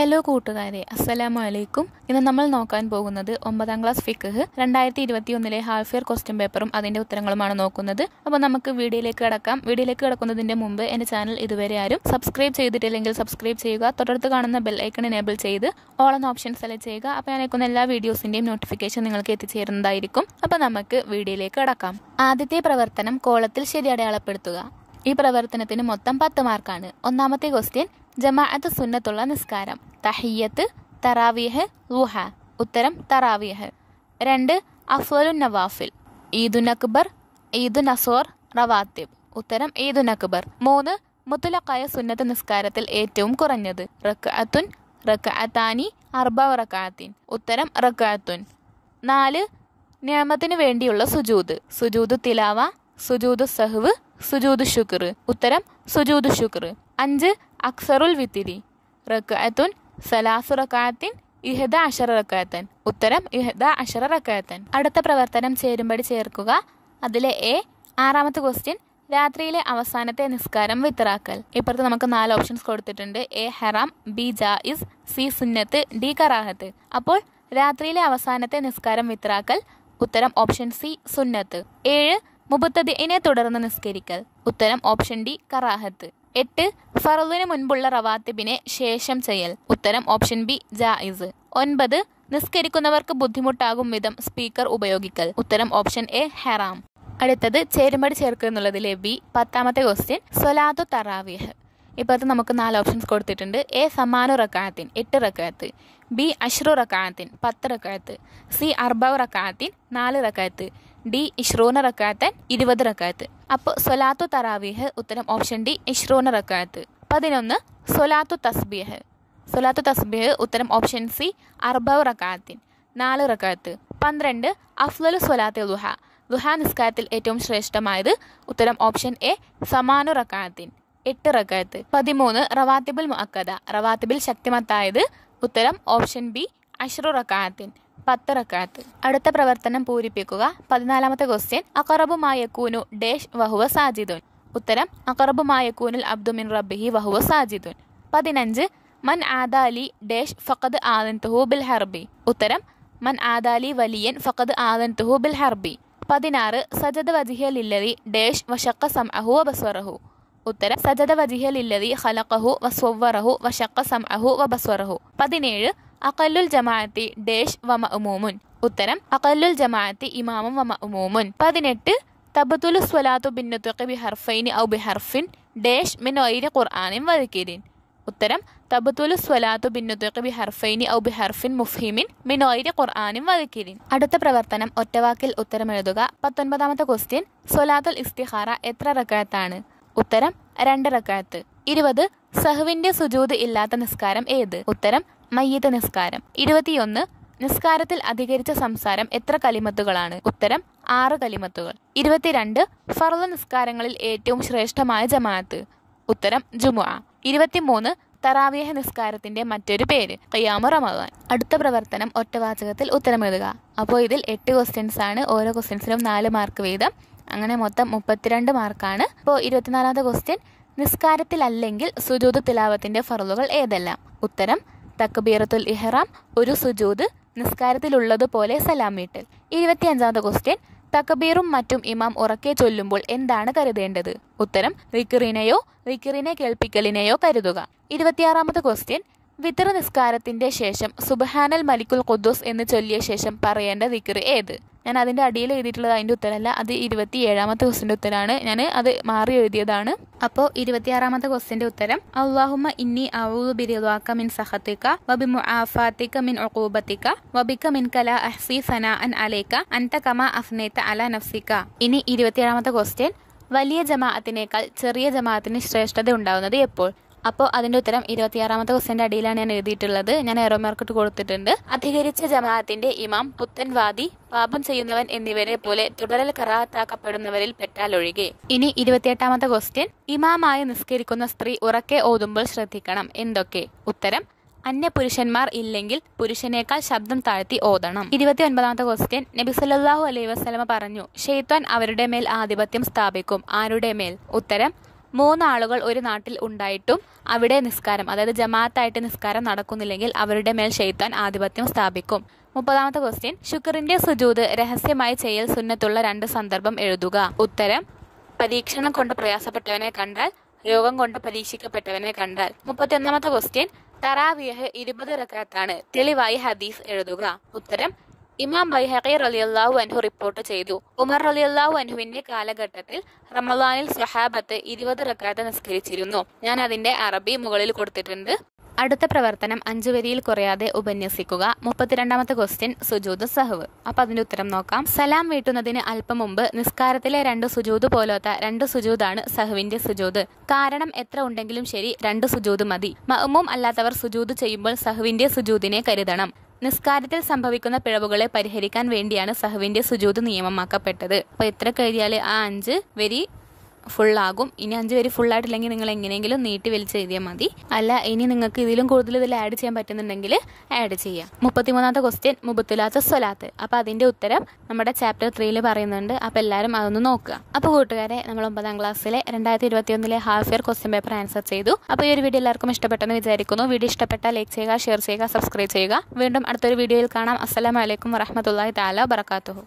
hello കൂട്ടുകാരെ അസ്സലാമു അലൈക്കും ഇന്ന് നമ്മൾ നോക്കാൻ പോകുന്നത് ഒമ്പതാം ക്ലാസ് ഫിക്ക് രണ്ടായിരത്തി ഇരുപത്തി ഒന്നിലെ ഹാഫ് ഇയർ ക്വസ്റ്റ്യൻ പേപ്പറും അതിന്റെ ഉത്തരങ്ങളുമാണ് നോക്കുന്നത് അപ്പോൾ നമുക്ക് വീഡിയോയിലേക്ക് കിടക്കാം വീഡിയോയിലേക്ക് കിടക്കുന്നതിന്റെ മുമ്പ് എന്റെ ചാനൽ ഇതുവരെ ആരും സബ്സ്ക്രൈബ് ചെയ്തിട്ടില്ലെങ്കിൽ സബ്സ്ക്രൈബ് ചെയ്യുക തുടർത്ത് കാണുന്ന ബെൽ ഐക്കൺ എനേബിൾ ചെയ്ത് ഓൾ എന്ന ഓപ്ഷൻ സെലക്ട് ചെയ്യുക അപ്പോൾ ഞാൻ അയക്കുന്ന എല്ലാ വീഡിയോസിന്റെയും നോട്ടിഫിക്കേഷൻ നിങ്ങൾക്ക് എത്തിച്ചേരുന്നതായിരിക്കും അപ്പോൾ നമുക്ക് വീഡിയോയിലേക്ക് കിടക്കാം ആദ്യത്തെ പ്രവർത്തനം കോളത്തിൽ ശരി അടയാളപ്പെടുത്തുക ഈ പ്രവർത്തനത്തിന് മൊത്തം പത്ത് മാർക്കാണ് ഒന്നാമത്തെ ക്വസ്റ്റ്യൻ ജമാഅത്ത് സുന്നത്തുള്ള നിസ്കാരം തഹിയത്ത് തറാവിയഹ് റുഹ ഉത്തരം തറാവിയഹ് രണ്ട് അഫ്വലു നവാഫിൽ ഈദുൻ അക്ബർ ഈദുൻ അസോർ റവാത്തിബ് ഉത്തരം ഈദുൻ അക്ബർ മൂന്ന് മുത്തലക്കായ സുന്നത്ത് നിസ്കാരത്തിൽ ഏറ്റവും കുറഞ്ഞത് റക്അത്തുൻ റക്അത്താനി അർബ റക്കാത്തിൻ ഉത്തരം റക്അത്തുൻ നാല് നിയമത്തിന് വേണ്ടിയുള്ള സുജൂത് സുജൂത് തിലാവ സുജൂത് സഹ്വ് സുജൂത് ശുക്ർ ഉത്തരം സുജൂത് ശുക്ർ അഞ്ച് അക്സറുൽ വിത്തിരി റക്കായത്തുൻ സലാസു റക്കായത്തിൻ ഇഹദ അഷറ റക്കായത്തൻ ഉത്തരം ഇഹദ അഷറ റക്കായത്തൻ അടുത്ത പ്രവർത്തനം ചേരുമ്പടി ചേർക്കുക അതിലെ എ ആറാമത്തെ ക്വസ്റ്റ്യൻ രാത്രിയിലെ അവസാനത്തെ നിസ്കാരം വിത്തറാക്കൽ ഇപ്പുറത്ത് നമുക്ക് നാല് ഓപ്ഷൻസ് കൊടുത്തിട്ടുണ്ട് എ ഹറാം ബി ജായിസ് സി സുന്നത്ത് ഡി കറാഹത്ത് അപ്പോൾ രാത്രിയിലെ അവസാനത്തെ നിസ്കാരം വിത്തറാക്കൽ ഉത്തരം ഓപ്ഷൻ സി സുന്നത്ത് ഏഴ് മുപ്പത്തത് ഇനെ തുടർന്ന് നിസ്കരിക്കൽ ഉത്തരം ഓപ്ഷൻ ഡി കറാഹത്ത് എട്ട് ഫറുദിന് മുൻപുള്ള റവാത്തിബിനെ ശേഷം ചെയ്യൽ ഉത്തരം ഓപ്ഷൻ ബി ജായിസ് ഒൻപത് നിസ്കരിക്കുന്നവർക്ക് ബുദ്ധിമുട്ടാകും വിധം സ്പീക്കർ ഉപയോഗിക്കൽ ഉത്തരം ഓപ്ഷൻ എ ഹെറാം അടുത്തത് ചേരുമടി ചേർക്കുക എന്നുള്ളതിലെ ബി പത്താമത്തെ ക്വസ്റ്റ്യൻ സൊലാത്തു തറാവിഹ് ഇപ്പോൾ അത് നമുക്ക് നാല് ഓപ്ഷൻസ് കൊടുത്തിട്ടുണ്ട് എ സമാനു റക്കാത്തിൻ എട്ട് റക്കാത്ത് ബി അഷ്റു റക്കാത്തിൻ പത്ത് റക്കാത്ത് സി അർബവ് റക്കാത്തിൻ നാല് റക്കാത്ത് ഡി ഇഷ്റൂന റക്കാത്തൻ ഇരുപത് റക്കാത്ത് അപ്പോൾ സൊലാത്തു തറാവീഹ് ഉത്തരം ഓപ്ഷൻ ഡി ഇഷ്റൂന റക്കാത്ത് പതിനൊന്ന് സൊലാത്തു തസ്ബീഹ് സൊലാത്തു തസ്ബീഹ് ഉത്തരം ഓപ്ഷൻ സി അർബവ് റക്കാത്തിൻ നാല് റക്കാത്ത് പന്ത്രണ്ട് അഫ്ലു സൊലാത്തെ ദുഹ ദുഹ നിസ്കാരത്തിൽ ഏറ്റവും ശ്രേഷ്ഠമായത് ഉത്തരം ഓപ്ഷൻ എ സമാനു റക്കാത്തിൻ എട്ട് റക്കായത്ത് പതിമൂന്ന് റവാത്തിബിൾ മുഅക്കദ റവാത്തിബിൽ ശക്തിമത്തായത് ഉത്തരം ഓപ്ഷൻ ബി അഷ്റു റക്കായത്തിൻ പത്ത് റക്കാത്ത് അടുത്ത പ്രവർത്തനം പൂരിപ്പിക്കുക പതിനാലാമത്തെ ക്വസ്റ്റ്യൻ അക്കറബുമായ കൂനു ഡേഷ് വഹുവ സാജിദുൻ ഉത്തരം അക്കറബുമായ കൂനുൽ അബ്ദുമിൻ റബ്ബിഹി വഹുവ സാജിദുൻ പതിനഞ്ച് മൻ ആദാലി ഡേഷ് ഫഖദ് ആദൻതുഹു ബിൽ ഹർബി ഉത്തരം മൻ ആദാലി വലിയൻ ഫഖദ് ആദൻതുഹു ബിൽ ഹർബി പതിനാറ് സജദ് വജിഹലില്ലറി ഡേഷ് വഷക്ക സം അഹുവ ബസ്വറഹു ഉത്തരം സജദ ഇല്ലതി ഹലഖഹു വസ്വറഹു വഷക്ക സംഅഹു വബസ്വറഹു പതിനേഴ് അഖല്ലുൽ ജമാഅത്തി ഡേഷ് വമ ഉമൂമുൻ ഉത്തരം അഖല്ലുൽ ജമാഅത്തി ഇമാമും വമ ഉമൂമുൻ പതിനെട്ട് തബതുലു സ്വലാത്തു ബി ഹർഫൈനി ഔ ബി ഹർഫിൻ ഡേഷ് മിൻ ഒയിരി ഖുർആാനിൻ വഴുക്കിരിൻ ഉത്തരം തബതുലു സ്വലാത്തു ബി ഹർഫൈനി ഔ ബി ഹർഫിൻ മുഫ്ഹിമിൻ മിൻ ഒയിരി ഖുർആാനിൻ വഴുക്കിരിൻ അടുത്ത പ്രവർത്തനം ഒറ്റവാക്കിൽ ഉത്തരം എഴുതുക പത്തൊൻപതാമത്തെ ക്വസ്റ്റ്യൻ സ്വലാത്തുൽ ഇസ്തിഹാറ എത്ര റക്കാത്താണ് ഉത്തരം രണ്ടറക്കാലത്ത് ഇരുപത് സഹുവിന്റെ സുജൂത് ഇല്ലാത്ത നിസ്കാരം ഏത് ഉത്തരം മയ്യത്ത് നിസ്കാരം ഇരുപത്തിയൊന്ന് നിസ്കാരത്തിൽ അധികരിച്ച സംസാരം എത്ര കലിമത്തുകളാണ് ഉത്തരം ആറ് കലിമത്തുകൾ ഇരുപത്തിരണ്ട് ഫർദ് നിസ്കാരങ്ങളിൽ ഏറ്റവും ശ്രേഷ്ഠമായ ജമാഅത്ത് ഉത്തരം ജുമുഅ ഇരുപത്തിമൂന്ന് തറാവിയഹ നിസ്കാരത്തിന്റെ മറ്റൊരു പേര് ഖിയാമു റമദാൻ അടുത്ത പ്രവർത്തനം ഒറ്റവാചകത്തിൽ ഉത്തരം എഴുതുക അപ്പോൾ ഇതിൽ എട്ട് ക്വസ്റ്റ്യൻസ് ആണ് ഓരോ ക്വസ്റ്റ്യൻസിനും നാല് മാർക്ക് വീതം അങ്ങനെ മൊത്തം മുപ്പത്തിരണ്ട് മാർക്കാണ് ഇപ്പോൾ ഇരുപത്തിനാലാമത്തെ ക്വസ്റ്റ്യൻ നിസ്കാരത്തിലല്ലെങ്കിൽ സുജൂത് തിലാവത്തിൻ്റെ ഫറലുകൾ ഏതെല്ലാം ഉത്തരം തക്ബീറത്തുൽ ഇഹ്റാം ഒരു സുജൂത് നിസ്കാരത്തിലുള്ളതുപോലെ സലാമീട്ടൽ ഇരുപത്തിയഞ്ചാമത്തെ ക്വസ്റ്റ്യൻ തക്കബീറും മറ്റും ഇമാം ഉറക്കെ ചൊല്ലുമ്പോൾ എന്താണ് കരുതേണ്ടത് ഉത്തരം റിക്കറിനെയോ റിക്കറിനെ കേൾപ്പിക്കലിനെയോ കരുതുക ഇരുപത്തിയാറാമത്തെ ക്വസ്റ്റ്യൻ വിത്ര നിസ്കാരത്തിന്റെ ശേഷം സുബഹാനൽ മലിക്കുൽ ഖുദ്ദൂസ് എന്ന് ചൊല്ലിയ ശേഷം പറയേണ്ട ദിക്ർ ഏത് ഞാൻ അതിൻ്റെ അടിയിൽ എഴുതിയിട്ടുള്ളത് അതിൻ്റെ ഉത്തരമല്ല അത് ഇരുപത്തി ഏഴാമത്തെ ക്വസ്റ്റിൻ്റെ ഉത്തരമാണ് ഞാൻ അത് മാറി എഴുതിയതാണ് അപ്പോൾ ഇരുപത്തിയാറാമത്തെ ക്വസ്റ്റിൻ്റെ ഉത്തരം അള്ളാഹുമ ഇന്നി ഔദു ബിരിദ്വാക്ക മിൻ സഹത്തിക്ക വബി മുആഫാത്തിക്ക മിൻ ഉഖൂബത്തിക്ക വബിക്ക മിൻ കല അഹ്സി സന അൻ അലേക്ക അൻത കമ അഫ്നേത്ത അല നഫ്സിക്ക ഇനി ഇരുപത്തിയേഴാമത്തെ ക്വസ്റ്റ്യൻ വലിയ ജമാഅത്തിനേക്കാൾ ചെറിയ ജമാഅത്തിന് ശ്രേഷ്ഠത ഉണ്ടാകുന്നത് എപ്പോൾ അപ്പോൾ അതിൻ്റെ ഉത്തരം ഇരുപത്തിയാറാമത്തെ ക്വസ്റ്റിൻ്റെ അടിയിലാണ് ഞാൻ എഴുതിയിട്ടുള്ളത് ഞാൻ എറോമാർക്കിട്ട് കൊടുത്തിട്ടുണ്ട് അധികരിച്ച ജമാഅത്തിന്റെ ഇമാം പുത്തൻവാദി പാപം ചെയ്യുന്നവൻ എന്നിവരെ പോലെ തുടരൽ കറാത്താക്കപ്പെടുന്നവരിൽ പെട്ടാലൊഴികെ ഇനി ഇരുപത്തിയെട്ടാമത്തെ ക്വസ്റ്റ്യൻ ഇമാമായി നിസ്കരിക്കുന്ന സ്ത്രീ ഉറക്കെ ഓതുമ്പോൾ ശ്രദ്ധിക്കണം എന്തൊക്കെ ഉത്തരം അന്യ പുരുഷന്മാർ ഇല്ലെങ്കിൽ പുരുഷനേക്കാൾ ശബ്ദം താഴ്ത്തി ഓതണം ഇരുപത്തി ഒൻപതാമത്തെ ക്വസ്റ്റ്യൻ നബി സല്ലാഹു അലൈഹി പറഞ്ഞു ഷെയ്ത്താൻ അവരുടെ മേൽ ആധിപത്യം സ്ഥാപിക്കും ആരുടെ മേൽ ഉത്തരം മൂന്നാളുകൾ ഒരു നാട്ടിൽ ഉണ്ടായിട്ടും അവിടെ നിസ്കാരം അതായത് ജമാഅത്തായിട്ട് നിസ്കാരം നടക്കുന്നില്ലെങ്കിൽ അവരുടെ മേൽ ഷെയ്ത്താൻ ആധിപത്യം സ്ഥാപിക്കും മുപ്പതാമത്തെ ക്വസ്റ്റ്യൻ ശുക്രിന്റെ സുജൂത് രഹസ്യമായി ചെയ്യൽ സുന്നത്തുള്ള രണ്ട് സന്ദർഭം എഴുതുക ഉത്തരം പരീക്ഷണം കൊണ്ട് പ്രയാസപ്പെട്ടവനെ കണ്ടാൽ രോഗം കൊണ്ട് പരീക്ഷിക്കപ്പെട്ടവനെ കണ്ടാൽ മുപ്പത്തിയൊന്നാമത്തെ ക്വസ്റ്റ്യൻ തറാവിയഹ് ഇരുപത് റക്കാത്താണ് തെളിവായി ഹദീസ് എഴുതുക ഉത്തരം ഇമാം ബൈഹഖി റലിയല്ലാഹു അൻഹു റിപ്പോർട്ട് ചെയ്തു ഉമർ റലിയല്ലാഹു അൻഹുവിന്റെ കാലഘട്ടത്തിൽ റമലാനിൽ സ്വഹാബത്ത് ഇരുപത് റക്കാത്ത് നിസ്കരിച്ചിരുന്നു ഞാൻ അതിന്റെ അറബി മുകളിൽ കൊടുത്തിട്ടുണ്ട് അടുത്ത പ്രവർത്തനം അഞ്ചു വരിയിൽ കുറയാതെ ഉപന്യസിക്കുക മുപ്പത്തിരണ്ടാമത്തെ ക്വസ്റ്റ്യൻ സുജൂദ് സഹവ് അപ്പൊ അതിന്റെ ഉത്തരം നോക്കാം സലാം വീട്ടുന്നതിന് അല്പം മുമ്പ് നിസ്കാരത്തിലെ രണ്ട് സുജൂദ് പോലത്തെ രണ്ട് സുജൂദാണ് സഹുവിന്റെ സുജൂദ് കാരണം എത്ര ഉണ്ടെങ്കിലും ശരി രണ്ട് സുജൂദ് മതി മഹ്മൂം അല്ലാത്തവർ സുജൂദ് ചെയ്യുമ്പോൾ സഹുവിന്റെ സുജൂദിനെ കരുതണം നിസ്കാരത്തിൽ സംഭവിക്കുന്ന പിഴവുകളെ പരിഹരിക്കാൻ വേണ്ടിയാണ് സഹുവിന്റെ സുജൂത് നിയമമാക്കപ്പെട്ടത് അപ്പോൾ എത്ര കരുതിയാൽ ആ അഞ്ച് വരി ഫുള്ളാകും ഇനി അഞ്ച് പേര് ഫുള്ളായിട്ടില്ലെങ്കിൽ നിങ്ങൾ എങ്ങനെയെങ്കിലും നീട്ടി വലിച്ച് എഴുതിയാൽ മതി അല്ല ഇനി നിങ്ങൾക്ക് ഇതിലും കൂടുതൽ ഇതിൽ ആഡ് ചെയ്യാൻ പറ്റുന്നുണ്ടെങ്കിൽ ആഡ് ചെയ്യാം മുപ്പത്തിമൂന്നാമത്തെ ക്വസ്റ്റ്യൻ മുപ്പത്തിലാത്ത സ്വലാത്ത് അപ്പോൾ അതിൻ്റെ ഉത്തരം നമ്മുടെ ചാപ്റ്റർ ത്രീയിൽ പറയുന്നുണ്ട് അപ്പോൾ എല്ലാവരും അതൊന്ന് നോക്കുക അപ്പോൾ കൂട്ടുകാരെ നമ്മൾ ഒമ്പതാം ക്ലാസ്സിലെ രണ്ടായിരത്തി ഇരുപത്തിയൊന്നിലെ half year question paper answer ചെയ്തു അപ്പോൾ ഈ ഒരു വീഡിയോ എല്ലാവർക്കും ഇഷ്ടപ്പെട്ടെന്ന് വിചാരിക്കുന്നു വീഡിയോ ഇഷ്ടപ്പെട്ടാൽ ലൈക്ക് ചെയ്യുക ഷെയർ ചെയ്യുക സബ്സ്ക്രൈബ് ചെയ്യുക വീണ്ടും അടുത്തൊരു വീഡിയോയിൽ കാണാം അസ്സലാമലൈക്കും വറഹമത്തല്ലാഹി താല ബറക്കാത്തുഹു